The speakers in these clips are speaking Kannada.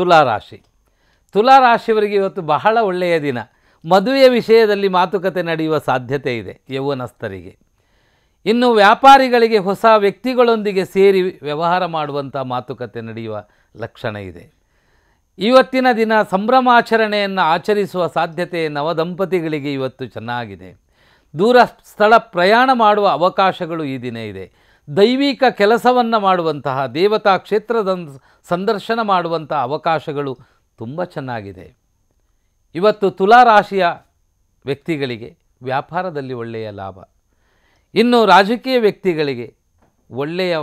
ತುಲಾರಾಶಿ ತುಲಾರಾಶಿಯವರಿಗೆ ಇವತ್ತು ಬಹಳ ಒಳ್ಳೆಯ ದಿನ ಮದುವೆಯ ವಿಷಯದಲ್ಲಿ ಮಾತುಕತೆ ನಡೆಯುವ ಸಾಧ್ಯತೆ ಇದೆ ಯೌವನಸ್ಥರಿಗೆ ಇನ್ನು ವ್ಯಾಪಾರಿಗಳಿಗೆ ಹೊಸ ವ್ಯಕ್ತಿಗಳೊಂದಿಗೆ ಸೇರಿ ವ್ಯವಹಾರ ಮಾಡುವಂಥ ಮಾತುಕತೆ ನಡೆಯುವ ಲಕ್ಷಣ ಇದೆ ಇವತ್ತಿನ ದಿನ ಸಂಭ್ರಮಾಚರಣೆಯನ್ನು ಆಚರಿಸುವ ಸಾಧ್ಯತೆ ನವದಂಪತಿಗಳಿಗೆ ಇವತ್ತು ಚೆನ್ನಾಗಿದೆ ದೂರ ಸ್ಥಳ ಪ್ರಯಾಣ ಮಾಡುವ ಅವಕಾಶಗಳು ಈ ದಿನ ಇದೆ ದೈವಿಕ ಕೆಲಸವನ್ನು ಮಾಡುವಂತಹ ದೇವತಾ ಕ್ಷೇತ್ರದ ಸಂದರ್ಶನ ಮಾಡುವಂಥ ಅವಕಾಶಗಳು ತುಂಬ ಚೆನ್ನಾಗಿದೆ ಇವತ್ತು ತುಲಾರಾಶಿಯ ವ್ಯಕ್ತಿಗಳಿಗೆ ವ್ಯಾಪಾರದಲ್ಲಿ ಒಳ್ಳೆಯ ಲಾಭ ಇನ್ನು ರಾಜಕೀಯ ವ್ಯಕ್ತಿಗಳಿಗೆ ಒಳ್ಳೆಯ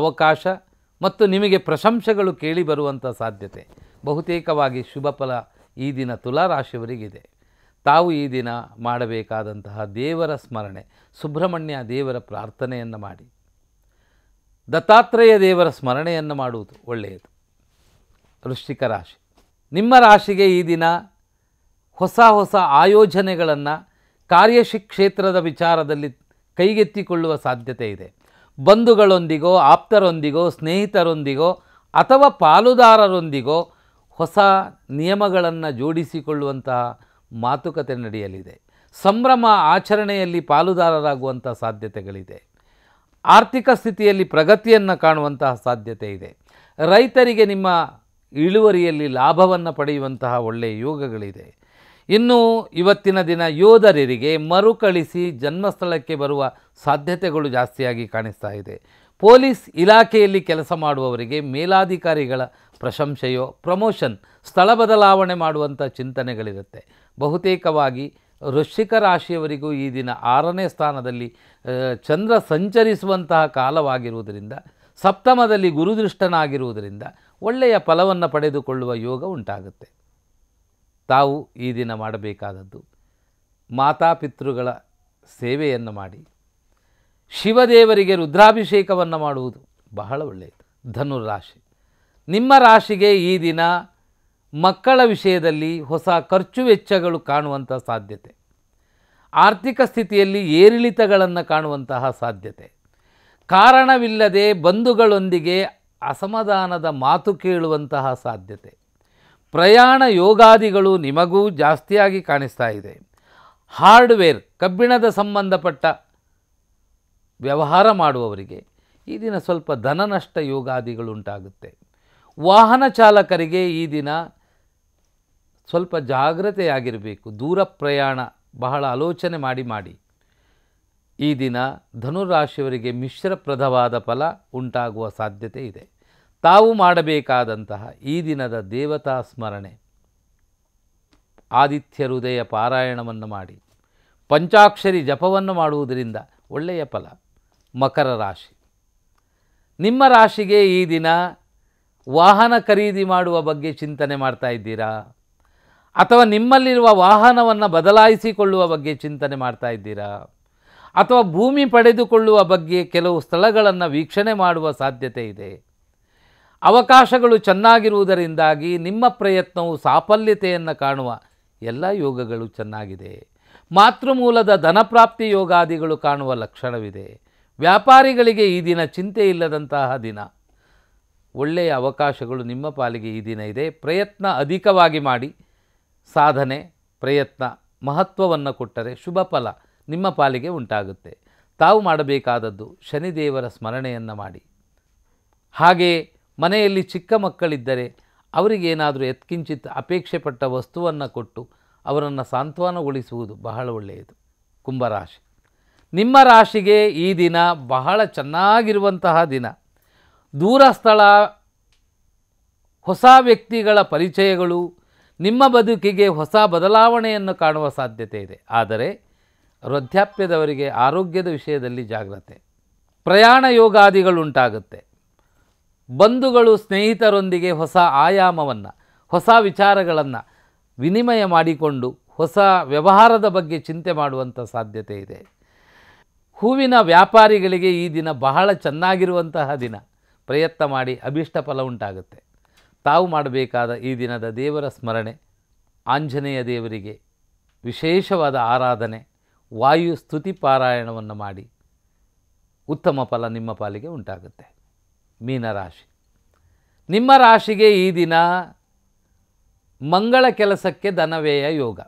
ಅವಕಾಶ ಮತ್ತು ನಿಮಗೆ ಪ್ರಶಂಸೆಗಳು ಕೇಳಿ ಬರುವಂಥ ಸಾಧ್ಯತೆ ಬಹುತೇಕವಾಗಿ ಶುಭ ಫಲ ಈ ದಿನ ತುಲಾರಾಶಿಯವರಿಗಿದೆ ತಾವು ಈ ದಿನ ಮಾಡಬೇಕಾದಂತಹ ದೇವರ ಸ್ಮರಣೆ ಸುಬ್ರಹ್ಮಣ್ಯ ದೇವರ ಪ್ರಾರ್ಥನೆಯನ್ನು ಮಾಡಿ ದತ್ತಾತ್ರೇಯ ದೇವರ ಸ್ಮರಣೆಯನ್ನು ಮಾಡುವುದು ಒಳ್ಳೆಯದು ವೃಶ್ಚಿಕ ರಾಶಿ ನಿಮ್ಮ ರಾಶಿಗೆ ಈ ದಿನ ಹೊಸ ಹೊಸ ಆಯೋಜನೆಗಳನ್ನು ಕಾರ್ಯಶಿ ಕ್ಷೇತ್ರದ ವಿಚಾರದಲ್ಲಿ ಕೈಗೆತ್ತಿಕೊಳ್ಳುವ ಸಾಧ್ಯತೆ ಇದೆ ಬಂಧುಗಳೊಂದಿಗೋ ಆಪ್ತರೊಂದಿಗೋ ಸ್ನೇಹಿತರೊಂದಿಗೋ ಅಥವಾ ಪಾಲುದಾರರೊಂದಿಗೋ ಹೊಸ ನಿಯಮಗಳನ್ನು ಜೋಡಿಸಿಕೊಳ್ಳುವಂತಹ ಮಾತುಕತೆ ನಡೆಯಲಿದೆ ಸಂಭ್ರಮ ಆಚರಣೆಯಲ್ಲಿ ಪಾಲುದಾರರಾಗುವಂಥ ಸಾಧ್ಯತೆಗಳಿದೆ ಆರ್ಥಿಕ ಸ್ಥಿತಿಯಲ್ಲಿ ಪ್ರಗತಿಯನ್ನು ಕಾಣುವಂತಹ ಸಾಧ್ಯತೆ ಇದೆ ರೈತರಿಗೆ ನಿಮ್ಮ ಇಳುವರಿಯಲ್ಲಿ ಲಾಭವನ್ನು ಪಡೆಯುವಂತಹ ಒಳ್ಳೆಯ ಯೋಗಗಳಿದೆ ಇನ್ನು ಇವತ್ತಿನ ದಿನ ಯೋಧರಿಗೆ ಮರುಕಳಿಸಿ ಜನ್ಮಸ್ಥಳಕ್ಕೆ ಬರುವ ಸಾಧ್ಯತೆಗಳು ಜಾಸ್ತಿಯಾಗಿ ಕಾಣಿಸ್ತಾ ಇದೆ ಪೊಲೀಸ್ ಇಲಾಖೆಯಲ್ಲಿ ಕೆಲಸ ಮಾಡುವವರಿಗೆ ಮೇಲಾಧಿಕಾರಿಗಳ ಪ್ರಶಂಸೆಯೋ ಪ್ರಮೋಷನ್ ಸ್ಥಳ ಬದಲಾವಣೆ ಮಾಡುವಂಥ ಚಿಂತನೆಗಳಿರುತ್ತೆ ಬಹುತೇಕವಾಗಿ ವೃಶ್ಚಿಕ ರಾಶಿಯವರಿಗೂ ಈ ದಿನ ಆರನೇ ಸ್ಥಾನದಲ್ಲಿ ಚಂದ್ರ ಸಂಚರಿಸುವಂತಹ ಕಾಲವಾಗಿರುವುದರಿಂದ ಸಪ್ತಮದಲ್ಲಿ ಗುರುದೃಷ್ಟನಾಗಿರುವುದರಿಂದ ಒಳ್ಳೆಯ ಫಲವನ್ನು ಪಡೆದುಕೊಳ್ಳುವ ಯೋಗ ಉಂಟಾಗುತ್ತೆ ತಾವು ಈ ದಿನ ಮಾಡಬೇಕಾದದ್ದು ಮಾತಾಪಿತೃಗಳ ಸೇವೆಯನ್ನು ಮಾಡಿ ಶಿವದೇವರಿಗೆ ರುದ್ರಾಭಿಷೇಕವನ್ನು ಮಾಡುವುದು ಬಹಳ ಒಳ್ಳೆಯದು ಧನುರಾಶಿ ನಿಮ್ಮ ರಾಶಿಗೆ ಈ ದಿನ ಮಕ್ಕಳ ವಿಷಯದಲ್ಲಿ ಹೊಸ ಖರ್ಚು ವೆಚ್ಚಗಳು ಕಾಣುವಂಥ ಸಾಧ್ಯತೆ ಆರ್ಥಿಕ ಸ್ಥಿತಿಯಲ್ಲಿ ಏರಿಳಿತಗಳನ್ನು ಕಾಣುವಂತಹ ಸಾಧ್ಯತೆ ಕಾರಣವಿಲ್ಲದೆ ಬಂಧುಗಳೊಂದಿಗೆ ಅಸಮಾಧಾನದ ಮಾತು ಕೇಳುವಂತಹ ಸಾಧ್ಯತೆ ಪ್ರಯಾಣ ಯೋಗಾದಿಗಳು ನಿಮಗೂ ಜಾಸ್ತಿಯಾಗಿ ಕಾಣಿಸ್ತಾ ಇದೆ ಹಾರ್ಡ್ವೇರ್ ಕಬ್ಬಿಣದ ಸಂಬಂಧಪಟ್ಟ ವ್ಯವಹಾರ ಮಾಡುವವರಿಗೆ ಈ ದಿನ ಸ್ವಲ್ಪ ಧನನಷ್ಟ ಯೋಗಾದಿಗಳು ಉಂಟಾಗುತ್ತೆ ವಾಹನ ಚಾಲಕರಿಗೆ ಈ ದಿನ ಸ್ವಲ್ಪ ಜಾಗ್ರತೆಯಾಗಿರಬೇಕು ದೂರ ಪ್ರಯಾಣ ಬಹಳ ಆಲೋಚನೆ ಮಾಡಿ ಮಾಡಿ ಈ ದಿನ ಧನುರಾಶಿಯವರಿಗೆ ಮಿಶ್ರಪ್ರದವಾದ ಫಲ ಉಂಟಾಗುವ ಸಾಧ್ಯತೆ ಇದೆ ತಾವು ಮಾಡಬೇಕಾದಂತಹ ಈ ದಿನದ ದೇವತಾ ಸ್ಮರಣೆ ಆದಿತ್ಯ ಹೃದಯ ಪಾರಾಯಣವನ್ನು ಮಾಡಿ ಪಂಚಾಕ್ಷರಿ ಜಪವನ್ನು ಮಾಡುವುದರಿಂದ ಒಳ್ಳೆಯ ಫಲ ಮಕರ ರಾಶಿ ನಿಮ್ಮ ರಾಶಿಗೆ ಈ ದಿನ ವಾಹನ ಖರೀದಿ ಮಾಡುವ ಬಗ್ಗೆ ಚಿಂತನೆ ಮಾಡ್ತಾ ಇದ್ದೀರಾ ಅಥವಾ ನಿಮ್ಮಲ್ಲಿರುವ ವಾಹನವನ್ನು ಬದಲಾಯಿಸಿಕೊಳ್ಳುವ ಬಗ್ಗೆ ಚಿಂತನೆ ಮಾಡ್ತಾ ಇದ್ದೀರಾ ಅಥವಾ ಭೂಮಿ ಪಡೆದುಕೊಳ್ಳುವ ಬಗ್ಗೆ ಕೆಲವು ಸ್ಥಳಗಳನ್ನು ವೀಕ್ಷಣೆ ಮಾಡುವ ಸಾಧ್ಯತೆ ಇದೆ ಅವಕಾಶಗಳು ಚೆನ್ನಾಗಿರುವುದರಿಂದಾಗಿ ನಿಮ್ಮ ಪ್ರಯತ್ನವು ಸಾಫಲ್ಯತೆಯನ್ನು ಕಾಣುವ ಎಲ್ಲ ಯೋಗಗಳು ಚೆನ್ನಾಗಿದೆ ಮಾತೃಮೂಲದ ಧನಪ್ರಾಪ್ತಿ ಯೋಗಾದಿಗಳು ಕಾಣುವ ಲಕ್ಷಣವಿದೆ ವ್ಯಾಪಾರಿಗಳಿಗೆ ಈ ದಿನ ಚಿಂತೆ ಇಲ್ಲದಂತಹ ದಿನ ಒಳ್ಳೆಯ ಅವಕಾಶಗಳು ನಿಮ್ಮ ಪಾಲಿಗೆ ಈ ದಿನ ಇದೆ ಪ್ರಯತ್ನ ಅಧಿಕವಾಗಿ ಮಾಡಿ ಸಾಧನೆ ಪ್ರಯತ್ನ ಮಹತ್ವವನ್ನು ಕೊಟ್ಟರೆ ಶುಭ ಫಲ ನಿಮ್ಮ ಪಾಲಿಗೆ ಉಂಟಾಗುತ್ತೆ ತಾವು ಮಾಡಬೇಕಾದದ್ದು ಶನಿದೇವರ ಸ್ಮರಣೆಯನ್ನು ಮಾಡಿ ಹಾಗೆಯೇ ಮನೆಯಲ್ಲಿ ಚಿಕ್ಕ ಮಕ್ಕಳಿದ್ದರೆ ಅವರಿಗೇನಾದರೂ ಎತ್ಕಿಂಚಿತ್ ಅಪೇಕ್ಷೆ ಪಟ್ಟ ವಸ್ತುವನ್ನು ಕೊಟ್ಟು ಅವರನ್ನು ಸಾಂತ್ವನಗೊಳಿಸುವುದು ಬಹಳ ಒಳ್ಳೆಯದು ಕುಂಭರಾಶಿ ನಿಮ್ಮ ರಾಶಿಗೆ ಈ ದಿನ ಬಹಳ ಚೆನ್ನಾಗಿರುವಂತಹ ದಿನ ದೂರ ಸ್ಥಳ ಹೊಸ ವ್ಯಕ್ತಿಗಳ ಪರಿಚಯಗಳು ನಿಮ್ಮ ಬದುಕಿಗೆ ಹೊಸ ಬದಲಾವಣೆಯನ್ನು ಕಾಣುವ ಸಾಧ್ಯತೆ ಇದೆ ಆದರೆ ವೃದ್ಧಾಪ್ಯದವರಿಗೆ ಆರೋಗ್ಯದ ವಿಷಯದಲ್ಲಿ ಜಾಗ್ರತೆ ಪ್ರಯಾಣ ಯೋಗಾದಿಗಳುಂಟಾಗುತ್ತೆ ಬಂಧುಗಳು ಸ್ನೇಹಿತರೊಂದಿಗೆ ಹೊಸ ಆಯಾಮವನ್ನು ಹೊಸ ವಿಚಾರಗಳನ್ನು ವಿನಿಮಯ ಮಾಡಿಕೊಂಡು ಹೊಸ ವ್ಯವಹಾರದ ಬಗ್ಗೆ ಚಿಂತೆ ಮಾಡುವಂಥ ಸಾಧ್ಯತೆ ಇದೆ ಹೂವಿನ ವ್ಯಾಪಾರಿಗಳಿಗೆ ಈ ದಿನ ಬಹಳ ಚೆನ್ನಾಗಿರುವಂತಹ ದಿನ ಪ್ರಯತ್ನ ಮಾಡಿ ಅಭೀಷ್ಟ ಫಲ ಉಂಟಾಗುತ್ತೆ ತಾವು ಮಾಡಬೇಕಾದ ಈ ದಿನದ ದೇವರ ಸ್ಮರಣೆ ಆಂಜನೇಯ ದೇವರಿಗೆ ವಿಶೇಷವಾದ ಆರಾಧನೆ ವಾಯು ಸ್ತುತಿ ಪಾರಾಯಣವನ್ನು ಮಾಡಿ ಉತ್ತಮ ಫಲ ನಿಮ್ಮ ಪಾಲಿಗೆ ಉಂಟಾಗುತ್ತೆ ಮೀನರಾಶಿ ನಿಮ್ಮ ರಾಶಿಗೆ ಈ ದಿನ ಮಂಗಳ ಕೆಲಸಕ್ಕೆ ಧನವ್ಯಯ ಯೋಗ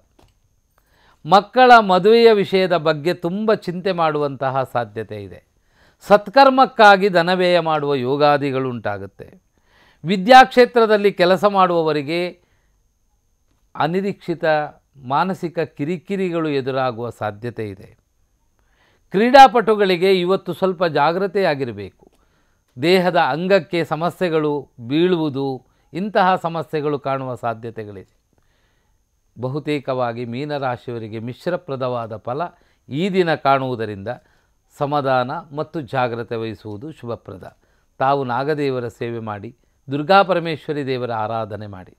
ಮಕ್ಕಳ ಮದುವೆಯ ವಿಷಯದ ಬಗ್ಗೆ ತುಂಬ ಚಿಂತೆ ಮಾಡುವಂತಹ ಸಾಧ್ಯತೆ ಇದೆ ಸತ್ಕರ್ಮಕ್ಕಾಗಿ ಧನವ್ಯಯ ಮಾಡುವ ಯೋಗಾದಿಗಳುಂಟಾಗುತ್ತೆ ವಿದ್ಯಾಕ್ಷೇತ್ರದಲ್ಲಿ ಕೆಲಸ ಮಾಡುವವರಿಗೆ ಅನಿರೀಕ್ಷಿತ ಮಾನಸಿಕ ಕಿರಿಕಿರಿಗಳು ಎದುರಾಗುವ ಸಾಧ್ಯತೆ ಇದೆ ಕ್ರೀಡಾಪಟುಗಳಿಗೆ ಇವತ್ತು ಸ್ವಲ್ಪ ಜಾಗ್ರತೆಯಾಗಿರಬೇಕು ದೇಹದ ಅಂಗಕ್ಕೆ ಸಮಸ್ಯೆಗಳು ಬೀಳುವುದು ಇಂತಹ ಸಮಸ್ಯೆಗಳು ಕಾಣುವ ಸಾಧ್ಯತೆಗಳಿದೆ ಬಹುತೇಕವಾಗಿ ಮೀನರಾಶಿಯವರಿಗೆ ಮಿಶ್ರಪ್ರದವಾದ ಫಲ ಈ ದಿನ ಕಾಣುವುದರಿಂದ ಸಮಾಧಾನ ಮತ್ತು ಜಾಗ್ರತೆ ವಹಿಸುವುದು ಶುಭಪ್ರದ ತಾವು ನಾಗದೇವರ ಸೇವೆ ಮಾಡಿ ದುರ್ಗಾಪರಮೇಶ್ವರಿ ದೇವರ ಆರಾಧನೆ ಮಾಡಿ